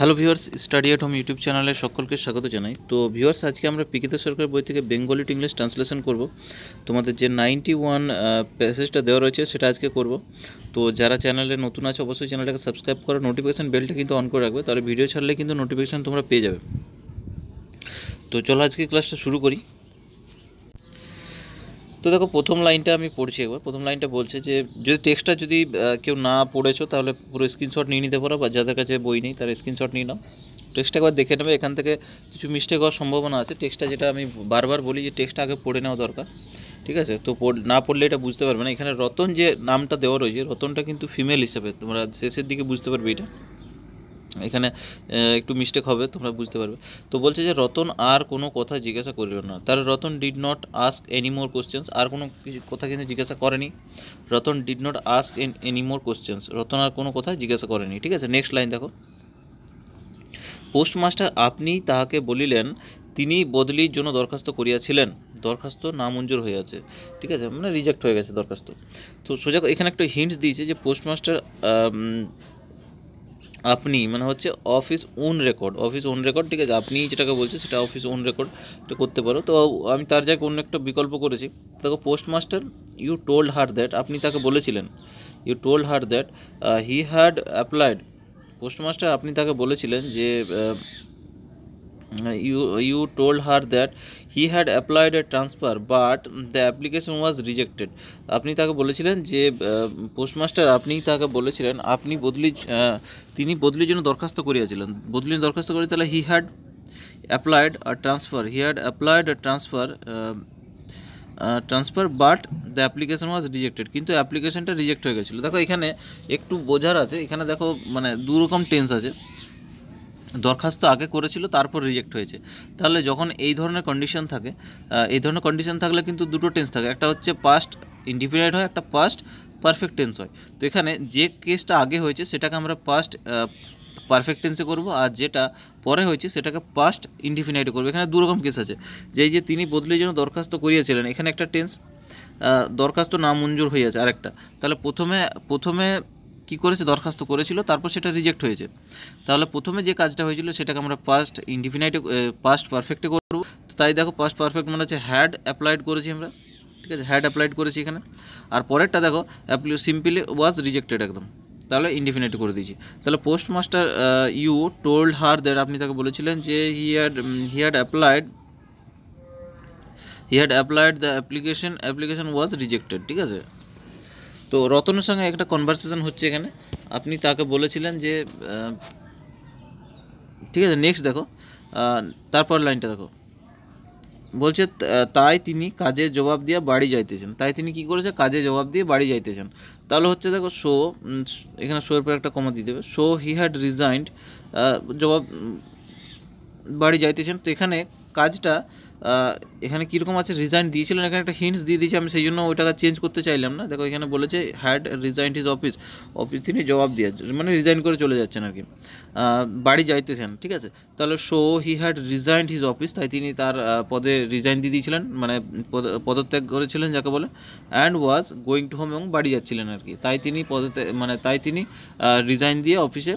hello viewers study at home YouTube চ্যানেলে সকলকে স্বাগত জানাই তো ভিউয়ার্স আজকে আমরা পিকিতা সরকার বই থেকে বেঙ্গলি টু ইংলিশ ট্রান্সলেশন করব তোমাদের যে নাইনটি ওয়ান প্যাসেজটা দেওয়া রয়েছে সেটা আজকে করব তো যারা চ্যানেলে নতুন আছে অবশ্যই চ্যানেলটাকে সাবস্ক্রাইব করো নোটিফিকেশান বেলটা কিন্তু অন করে রাখবে তাহলে ভিডিও ছাড়লে কিন্তু নোটিফিকেশান তোমরা পেয়ে যাবে তো চলো আজকে ক্লাসটা শুরু করি তো দেখো প্রথম লাইনটা আমি পড়ছি একবার প্রথম লাইনটা বলছে যে যদি টেক্সটটা যদি কেউ না পড়েছো তাহলে পুরো স্ক্রিনশট নিয়ে নিতে পারো বা যাদের কাছে বই নেই তার স্ক্রিনশট নিয়ে নাও টেক্সটটা একবার দেখে নেবে এখান থেকে কিছু মিস্টেক হওয়ার সম্ভাবনা আছে টেক্সটটা যেটা আমি বারবার বলি যে টেক্সটটা আগে পড়ে নেওয়া দরকার ঠিক আছে তো না পড়লে এটা বুঝতে পারবে না এখানে রতন যে নামটা দেওয়া রয়েছে রতনটা কিন্তু ফিমেল হিসেবে তোমরা শেষের দিকে বুঝতে পারবে এটা এখানে একটু মিস্টেক হবে তোমরা বুঝতে পারবে তো বলছে যে রতন আর কোনো কথা জিজ্ঞাসা করিল না তার Ratan did not ask any more questions আর কোনো কথা কিন্তু জিজ্ঞাসা করেনি Ratan did not ask any more questions Ratan আর কোনো কথা জিজ্ঞাসা করেনি ঠিক আছে নেক্সট লাইন দেখো পোস্টমাস্টার আপনি তাহাকে বলিলেন তিনি বদলির জন্য দরখাস্ত করিয়াছিলেন দরখাস্ত নামঞ্জুর হয়ে আছে ঠিক আছে মানে রিজেক্ট হয়ে গেছে দরখাস্ত তো সোজা এখানে একটা হিন্টস দিয়েছে যে পোস্টমাস্টার আপনি মানে হচ্ছে office on record office on record ঠিক আছে আপনি যেটাকে বলছেন সেটা অফিস ওন রেকর্ড এটা করতে পারো তো আমি তার জায়গায় অন্য একটা বিকল্প করেছি তাকে postmaster you told her that আপনি তাকে বলেছিলেন you told her that he had applied postmaster আপনি তাকে বলেছিলেন যে you you told her that he had applied a transfer but the application was rejected আপনি তাকে বলেছিলেন যে পোস্টমাস্টার আপনি তাকে বলেছিলেন আপনি বদলি তিনি বদলির জন্য দরখাস্ত করিয়াছিলেন বদলির দরখাস্ত করি তাহলে he had applied a transfer he had applied a transfer transfer but the application was rejected কিন্তু অ্যাপ্লিকেশনটা রিজেক্ট হয়ে গেছিলো দেখো এখানে একটু বোঝার আছে এখানে দেখো মানে দুরকম টেন্স আছে দরখাস্ত আগে করেছিল তারপর রিজেক্ট হয়েছে তাহলে যখন এই ধরনের কন্ডিশন থাকে এই ধরনের কন্ডিশন থাকলে কিন্তু দুটো টেন্স থাকে একটা হচ্ছে পাস্ট ইন্ডিপেন্ডেন্ট হয় একটা পাস্ট পারফেক্ট টেন্স হয় তো এখানে যে কেসটা আগে হয়েছে সেটাকে আমরা পাস্ট পারফেক্ট টেন্সে করব আর যেটা পরে হয়েছে সেটাকে পাস্ট ইন্ডিফিনাইটে করবো এখানে দুরকম কেস আছে যে যে তিনি বদলির জন্য দরখাস্ত করিয়েছিলেন এখানে একটা টেন্স দরখাস্ত না মঞ্জুর হয়ে আছে আরেকটা তাহলে প্রথমে প্রথমে কি করেছে দরখাস্ত করেছিল তারপর সেটা রিজেক্ট হয়েছে তাহলে প্রথমে যে কাজটা হয়েছিল সেটাকে আমরা পাস্ট ইনডিফিনাইটে পাস্ট পারফেক্টে করবো তাই দেখো পাস্ট পারফেক্ট মানে হচ্ছে হ্যাড অ্যাপ্লাইড করেছি আমরা ঠিক আছে হ্যাড অ্যাপ্লাইড করেছি এখানে আর পরেরটা দেখো অ্যাপ্লি সিম্পলি ওয়াজ রিজেক্টেড একদম তাহলে ইন্ডিফিনাইট করে দিয়েছি তাহলে post master you told her that আপনি তাকে বলেছিলেন যে he had he had applied he had applied the application application was rejected ঠিক আছে তো রতনের সঙ্গে একটা কনভারসেশন হচ্ছে এখানে আপনি তাকে বলেছিলেন যে ঠিক আছে নেক্সট দেখো তারপর লাইনটা দেখো বলছে তাই তিনি কাজে জবাব দিয়ে বাড়ি যাইতেছেন তাই তিনি কি করেছে কাজে জবাব দিয়ে বাড়ি যাইতেছেন তাহলে হচ্ছে দেখো শো এখানে শোয়ের পর একটা কমা দিয়ে দেবে শো হি হ্যাড রিজাইন্ড জবাব বাড়ি যাইতেছেন তো এখানে কাজটা এখানে কীরকম আছে রিজাইন দিয়েছিলেন এখানে একটা হিন্টস দিয়ে দিয়েছে আমি সেই জন্য ওইটাকে চেঞ্জ করতে চাইলাম না দেখো এখানে বলেছে had resign his office office তিনি জবাব দিয়ে মানে রিজাইন করে চলে যাচ্ছেন আর কি বাড়ি যাইতেছেন ঠিক আছে তাহলে so he had resign his office তাই তিনি তার পদে রিজাইন দিয়ে দিয়েছিলেন মানে পদত্যাগ করেছিলেন যাকে বলে and was going to home এবং বাড়ি যাচ্ছিলেন আর কি তাই তিনি পদত্যাগ মানে তাই তিনি রিজাইন দিয়ে অফিসে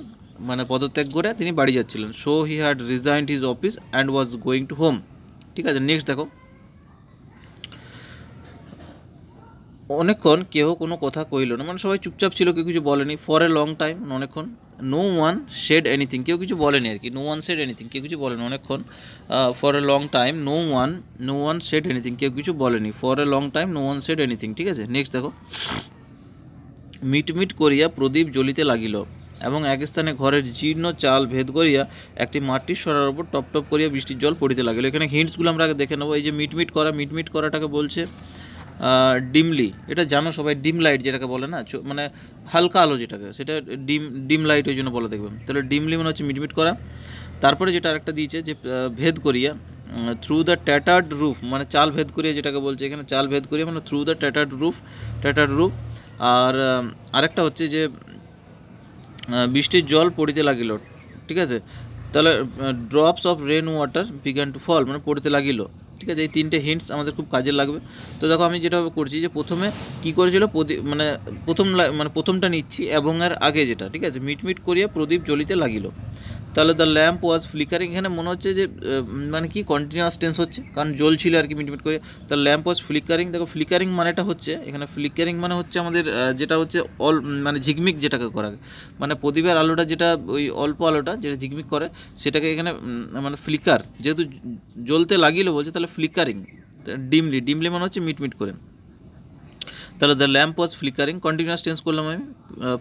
মানে পদত্যাগ করে তিনি বাড়ি যাচ্ছিলেন so he had resign his office and was going to home ঠিক আছে নেক্সট দেখো অনেকক্ষণ কেহ কোনো কথা কইল না মানে সবাই চুপচাপ ছিল কেউ কিছু বলেনি ফর এ লং টাইম অনেকক্ষণ নো ওয়ান শেড এনিথিং কেউ কিছু বলেনি আর কি নো ওয়ান শেড এনিথিং কেউ কিছু বলেনি অনেকক্ষণ for a long time no one no one said anything কেউ কিছু বলেনি for a long time no one said anything ঠিক আছে নেক্সট দেখো মিটমিট করিয়া প্রদীপ জ্বলিতে লাগিল এবং এক স্থানে ঘরের জীর্ণ চাল ভেদ করিয়া একটি মাটির সরার উপর টপ টপ করিয়া বৃষ্টির জল পড়িতে লাগিল এখানে হিন্টসগুলো আমরা আগে দেখে নেবো এই যে মিটমিট করা মিটমিট করাটাকে বলছে ডিমলি এটা জানো সবাই ডিম লাইট যেটাকে বলে না মানে হালকা আলো যেটাকে সেটা ডিম ডিম লাইট ওই জন্য বলে দেখবেন তাহলে ডিমলি মানে হচ্ছে মিটমিট করা তারপরে যেটা আরেকটা দিয়েছে যে ভেদ করিয়া থ্রু দ্য ট্যাটার্ড রুফ মানে চাল ভেদ করিয়া যেটাকে বলছে এখানে চাল ভেদ করিয়া মানে through the tattered roof tattered roof আর আরেকটা হচ্ছে যে বৃষ্টির জল পড়িতে লাগিল ঠিক আছে তাহলে drops of rain water began to fall মানে পড়তে লাগিল ঠিক আছে এই তিনটে হিন্টস আমাদের খুব কাজে লাগবে তো দেখো আমি যেটা করছি যে প্রথমে কি করেছিল মানে প্রথম মানে প্রথমটা নিচ্ছি এবং এর আগে যেটা ঠিক আছে মিটমিট করিয়া প্রদীপ জ্বলিতে লাগিল তাহলে দ্য ল্যাম্প ওয়াজ ফ্লিকারিং এখানে মনে হচ্ছে যে মানে কি কন্টিনিউয়াস টেন্স হচ্ছে কারণ ছিল আর কি মিটমিট করে দ্য ল্যাম্প ওয়াজ ফ্লিকারিং দেখো ফ্লিকারিং মানেটা হচ্ছে এখানে ফ্লিকারিং মানে হচ্ছে আমাদের যেটা হচ্ছে অল মানে ঝিকমিক যেটাকে করা মানে প্রদীপের আলোটা যেটা ওই অল্প আলোটা যেটা ঝিকমিক করে সেটাকে এখানে মানে ফ্লিকার যেহেতু জ্বলতে লাগিল বলছে তাহলে ফ্লিকারিং ডিমলি ডিমলি মানে হচ্ছে মিটমিট করে তাহলে the lamp was flickering continuous change করলাম আমি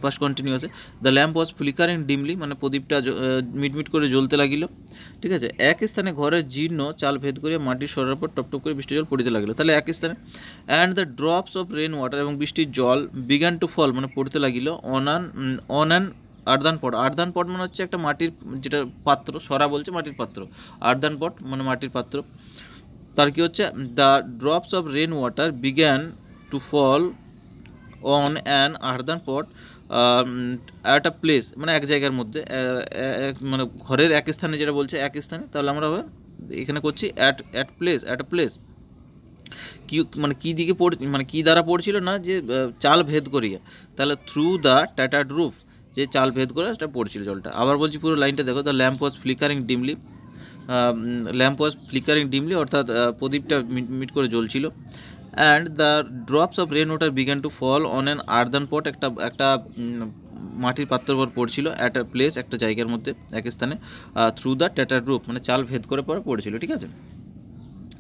ফার্স্ট কন্টিনিউয়াসে the lamp was flickering dimly মানে প্রদীপটা মিটমিট করে জ্বলতে লাগিল ঠিক আছে এক স্থানে ঘরের জীর্ণ চাল ভেদ করে মাটি সরার পর টপটপ করে বৃষ্টি জল পড়িতে লাগলো তাহলে এক স্থানে and the drops of rain water এবং বৃষ্টির জল বিগান টু ফল মানে পড়তে লাগিল অনান অন অ্যান আর্দান পট আর্দান পট মানে হচ্ছে একটা মাটির যেটা পাত্র সরা বলছে মাটির পাত্র আর্দান পট মানে মাটির পাত্র তার কি হচ্ছে the drops of rain water began to fall on an earthen pot at a place মানে এক জায়গার মধ্যে মানে ঘরের এক স্থানে যেটা বলছে এক স্থানে তাহলে আমরা এখানে করছি at at place at a place কি মানে কী দিকে পড় মানে কী দ্বারা পড়ছিল না যে চাল ভেদ করিয়া তাহলে থ্রু দ্য ট্যাটার্ড রুফ যে চাল ভেদ করে সেটা পড়ছিল জলটা আবার বলছি পুরো লাইনটা দেখো the lamp was flickering dimly lamp was flickering dimly অর্থাৎ প্রদীপটা মিট মিট করে জ্বলছিল and the drops of rain water began to fall on an earthen pot একটা একটা মাটির পাত্রের উপর পড়ছিল অ্যাট প্লেস একটা জায়গার মধ্যে এক স্থানে থ্রু দ্য ট্যাটার রুপ মানে চাল ভেদ করে পরে পড়েছিল ঠিক আছে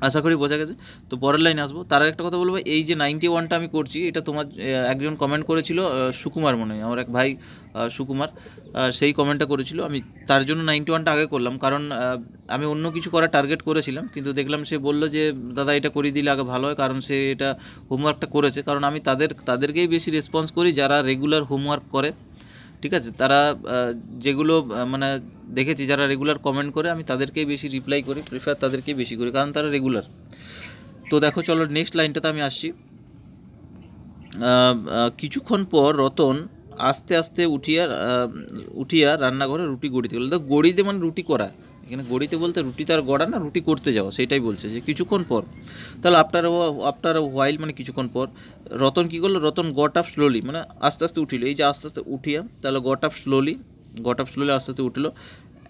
আশা করি বোঝা গেছে তো পরের লাইন আসবো তার একটা কথা বলবো এই যে নাইনটি ওয়ানটা আমি করছি এটা তোমার একজন কমেন্ট করেছিল সুকুমার মনে হয় আমার এক ভাই সুকুমার সেই কমেন্টটা করেছিল আমি তার জন্য নাইনটি ওয়ানটা আগে করলাম কারণ আমি অন্য কিছু করার টার্গেট করেছিলাম কিন্তু দেখলাম সে বলল যে দাদা এটা করিয়ে দিলে আগে ভালো হয় কারণ সে এটা হোমওয়ার্কটা করেছে কারণ আমি তাদের তাদেরকেই বেশি রেসপন্স করি যারা রেগুলার হোমওয়ার্ক করে ঠিক আছে তারা যেগুলো মানে দেখেছি যারা রেগুলার কমেন্ট করে আমি তাদেরকেই বেশি রিপ্লাই করি প্রিফার তাদেরকেই বেশি করি কারণ তারা রেগুলার তো দেখো চলো নেক্সট লাইনটাতে আমি আসছি কিছুক্ষণ পর রতন আস্তে আস্তে উঠিয়া উঠিয়া রান্নাঘরে রুটি গড়িতে গেল দেখো গড়িতে মানে রুটি করা এখানে গড়িতে বলতে রুটি তার গড়া না রুটি করতে যাওয়া সেটাই বলছে যে কিছুক্ষণ পর তাহলে আফটার আফটার হোয়াইল মানে কিছুক্ষণ পর রতন কী করলো রতন গট আপ স্লোলি মানে আস্তে আস্তে উঠিল এই যে আস্তে আস্তে উঠিয়া তাহলে got up slowly got up slowly আস্তে আস্তে উঠলো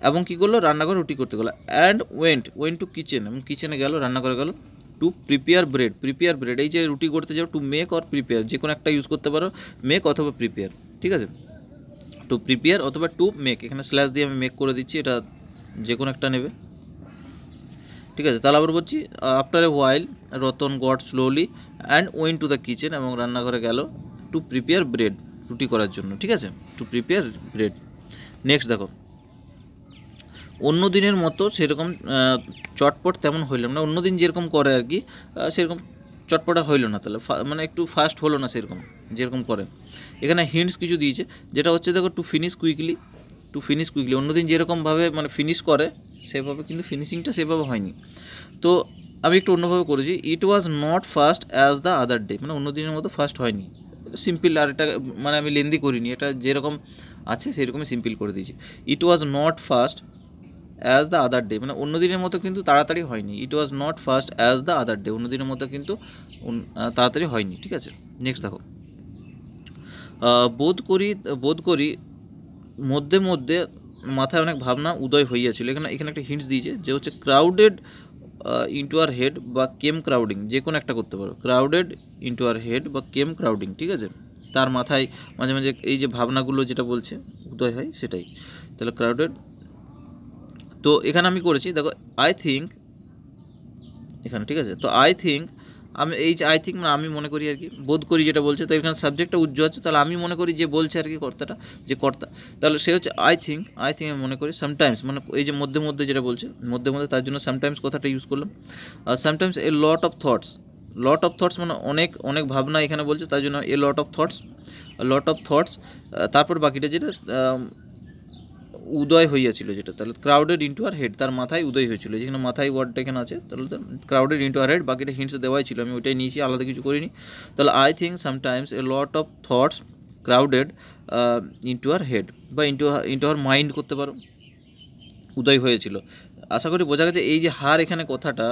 এবং কী করলো রান্নাঘর রুটি করতে গেলো and went went to kitchen এবং কিচেনে গেল রান্নাঘরে গেল to prepare bread prepare bread এই যে রুটি করতে যাও টু মেক অর প্রিপেয়ার যে কোনো একটা ইউজ করতে পারো মেক অথবা প্রিপেয়ার ঠিক আছে টু প্রিপেয়ার অথবা টু মেক এখানে স্ল্যাশ দিয়ে আমি মেক করে দিচ্ছি এটা যে কোনো একটা নেবে ঠিক আছে তাহলে আবার বলছি after a while Ratan got slowly and went to the kitchen এবং রান্নাঘরে গেল টু প্রিপেয়ার ব্রেড রুটি করার জন্য ঠিক আছে টু প্রিপেয়ার ব্রেড নেক্সট দেখো অন্য দিনের মতো সেরকম চটপট তেমন হইলাম না মানে অন্য দিন যেরকম করে আর কি সেরকম চটপট হইল না তাহলে মানে একটু ফাস্ট হলো না সেরকম যেরকম করে এখানে হিন্টস কিছু দিয়েছে যেটা হচ্ছে দেখো to finish quickly to finish quickly অন্য দিন যেরকমভাবে মানে ফিনিশ করে সেভাবে কিন্তু ফিনিশিংটা সেভাবে হয়নি তো আমি একটু অন্যভাবে করেছি it was not fast as the other day মানে অন্য দিনের মতো ফাস্ট হয়নি সিম্পল আর এটা মানে আমি লেন্দি করিনি এটা যেরকম আছে সেরকমই সিম্পল করে দিয়েছি it was not fast as the other day মানে অন্য দিনের মতো কিন্তু তাড়াতাড়ি হয়নি it was not fast as the other day অন্য দিনের মতো কিন্তু তাড়াতাড়ি হয়নি ঠিক আছে নেক্সট দেখো বোধ করি বোধ করি মধ্যে মধ্যে মাথায় অনেক ভাবনা উদয় হইয়াছিল এখানে এখানে একটা হিন্টস দিয়েছে যে হচ্ছে ক্রাউডেড ইন্টু আর হেড বা কেম ক্রাউডিং যে কোনো একটা করতে পারো ক্রাউডেড ইন্টু আর হেড বা কেম ক্রাউডিং ঠিক আছে তার মাথায় মাঝে মাঝে এই যে ভাবনাগুলো যেটা বলছে উদয় হয় সেটাই তাহলে ক্রাউডেড তো এখানে আমি করেছি দেখো আই থিঙ্ক এখানে ঠিক আছে তো আই থিঙ্ক আমি এই আই থিঙ্ক মানে আমি মনে করি আর কি বোধ করি যেটা বলছে তো এখানে সাবজেক্টটা উজ্জ্ব আছে তাহলে আমি মনে করি যে বলছে আর কি কর্তাটা যে কর্তা তাহলে সে হচ্ছে আই থিঙ্ক আই থিঙ্ক আমি মনে করি সামটাইমস মানে এই যে মধ্যে মধ্যে যেটা বলছে মধ্যে মধ্যে তার জন্য সামটাইমস কথাটা ইউজ করলাম আর sometimes a lot of thoughts lot of thoughts মানে অনেক অনেক ভাবনা এখানে বলছে তার জন্য a lot of thoughts lot of thoughts তারপর বাকিটা যেটা উদয় হইয়াছিল যেটা তাহলে ক্রাউডেড ইন্টু আর হেড তার মাথায় উদয় হয়েছিল যেখানে মাথায় ওয়ার্ডটা এখানে আছে তাহলে ক্রাউডেড ইন্টু আর হেড বাকিটা হিন্টস দেওয়াই ছিল আমি ওইটাই নিয়েছি আলাদা কিছু করিনি তাহলে I think sometimes a lot of thoughts crowded into our head বা ইন্টু ইন্টু আর মাইন্ড করতে পারো উদয় হয়েছিল আশা করি বোঝা গেছে এই যে হার এখানে কথাটা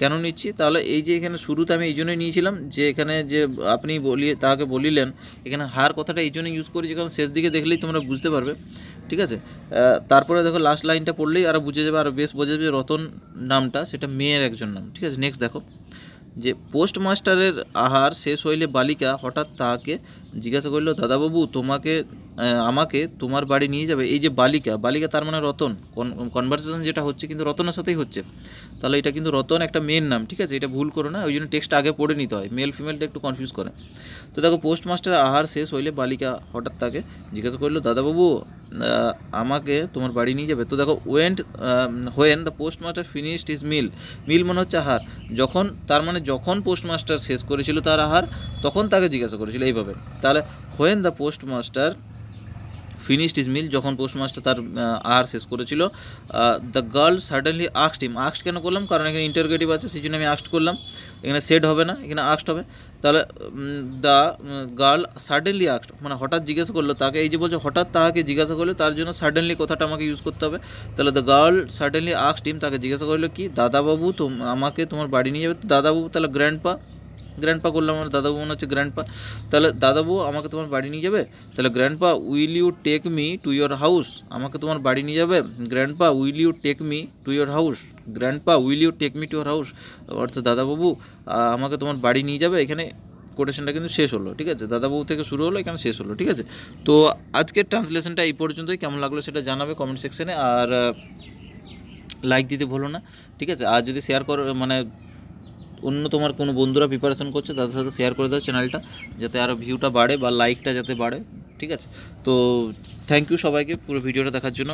কেন নিচ্ছি তাহলে এই যে এখানে শুরুতে আমি এই জন্যই নিয়েছিলাম যে এখানে যে আপনি বলিয়ে তাকে বলিলেন এখানে হার কথাটা এই জন্য ইউজ করেছি কারণ শেষ দিকে দেখলেই তোমরা বুঝতে পারবে ঠিক আছে তারপরে দেখো লাস্ট লাইনটা পড়লেই আরও বুঝে যাবে আর বেশ বোঝা যাবে রতন নামটা সেটা মেয়ের একজন নাম ঠিক আছে নেক্সট দেখো যে পোস্ট মাস্টারের আহার শেষ হইলে বালিকা হঠাৎ তাকে জিজ্ঞাসা করিল দাদাবাবু তোমাকে আমাকে তোমার বাড়ি নিয়ে যাবে এই যে বালিকা বালিকা তার মানে রতন কনভারসেশন যেটা হচ্ছে কিন্তু রতনের সাথেই হচ্ছে তাহলে এটা কিন্তু রতন একটা মেয়ের নাম ঠিক আছে এটা ভুল করো না ওই জন্য টেক্সট আগে পড়ে নিতে হয় মেল ফিমেলটা একটু কনফিউজ করে তো দেখো পোস্ট মাস্টারের আহার শেষ হইলে বালিকা হঠাৎ তাকে জিজ্ঞাসা করলো দাদাবাবু আমাকে তোমার বাড়ি নিয়ে যাবে তো দেখো went when the postmaster finished his meal meal মনে হচ্ছে আহার যখন তার মানে যখন পোস্টমাস্টার শেষ করেছিল তার আহার তখন তাকে জিজ্ঞাসা করেছিল এইভাবে তাহলে when the postmaster finished his meal যখন পোস্টমাস্টার তার আহার শেষ করেছিল দ্য গার্ল সাডেনলি আক্সড ইম আক্সড কেন করলাম কারণ এখানে ইন্টারগেটিভ আছে সেই জন্য আমি আক্সড করলাম ইগিনা সেট হবে না ইগিনা আস্কড হবে তাহলে দা গার্ল সাডেনলি আস্কড মানে হঠাৎ জিজ্ঞাসা করলো তাকে এই যে বলছে হঠাৎ তাকে জিজ্ঞাসা করলো তার জন্য সারডেনলি কথাটা আমাকে ইউজ করতে হবে তাহলে the girl suddenly asked him তাকে জিজ্ঞাসা করলো কি দাদা বাবু তুমি আমাকে তোমার বাড়ি নিয়ে যাবে তো দাদা বাবু তাহলে গ্র্যান্ডপা গ্র্যান্ডপা করলাম আমার দাদাবু মনে হচ্ছে গ্র্যান্ডপা তাহলে দাদাবু আমাকে তোমার বাড়ি নিয়ে যাবে তাহলে grandpa will you take me to your house আমাকে তোমার বাড়ি নিয়ে যাবে grandpa will you take me to your house grandpa will you take me to your house অর্থাৎ দাদাবাবু আমাকে তোমার বাড়ি নিয়ে যাবে এখানে কোটেশনটা কিন্তু শেষ হলো ঠিক আছে দাদাবাবু থেকে শুরু হলো এখানে শেষ হলো ঠিক আছে তো আজকের ট্রান্সলেশনটা এই পর্যন্তই কেমন লাগলো সেটা জানাবে কমেন্ট সেকশানে আর লাইক দিতে ভুলো না ঠিক আছে আর যদি শেয়ার করো মানে অন্য তোমার কোনো বন্ধুরা প্রিপারেশন করছে তাদের সাথে শেয়ার করে দাও চ্যানেলটা যাতে আরও ভিউটা বাড়ে বা লাইকটা যাতে বাড়ে ঠিক আছে তো থ্যাংক ইউ সবাইকে পুরো ভিডিওটা দেখার জন্য